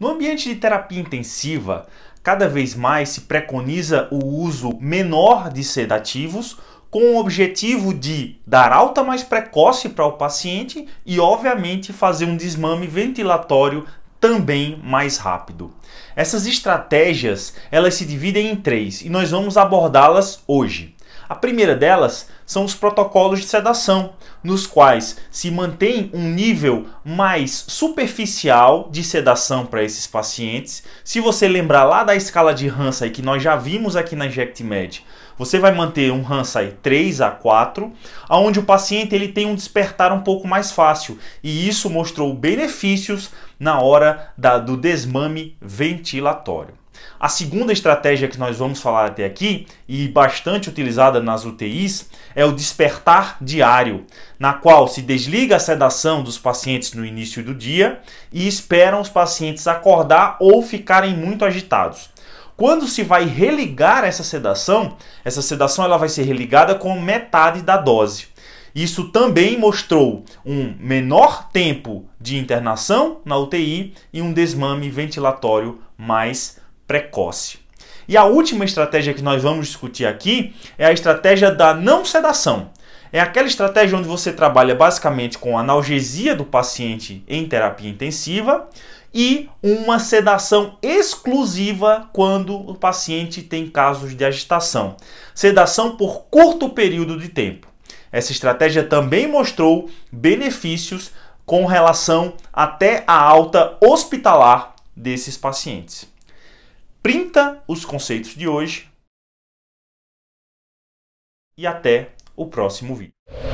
No ambiente de terapia intensiva, cada vez mais se preconiza o uso menor de sedativos com o objetivo de dar alta mais precoce para o paciente e, obviamente, fazer um desmame ventilatório também mais rápido. Essas estratégias, elas se dividem em três e nós vamos abordá-las hoje. A primeira delas são os protocolos de sedação, nos quais se mantém um nível mais superficial de sedação para esses pacientes. Se você lembrar lá da escala de Hansay que nós já vimos aqui na InjectMed, você vai manter um Hansay 3 a 4, onde o paciente ele tem um despertar um pouco mais fácil, e isso mostrou benefícios na hora da, do desmame ventilatório. A segunda estratégia que nós vamos falar até aqui, e bastante utilizada nas UTIs, é o despertar diário, na qual se desliga a sedação dos pacientes no início do dia e esperam os pacientes acordar ou ficarem muito agitados. Quando se vai religar essa sedação, essa sedação ela vai ser religada com metade da dose. Isso também mostrou um menor tempo de internação na UTI e um desmame ventilatório mais precoce. E a última estratégia que nós vamos discutir aqui é a estratégia da não sedação. É aquela estratégia onde você trabalha basicamente com analgesia do paciente em terapia intensiva e uma sedação exclusiva quando o paciente tem casos de agitação. Sedação por curto período de tempo. Essa estratégia também mostrou benefícios com relação até à alta hospitalar desses pacientes printa os conceitos de hoje e até o próximo vídeo.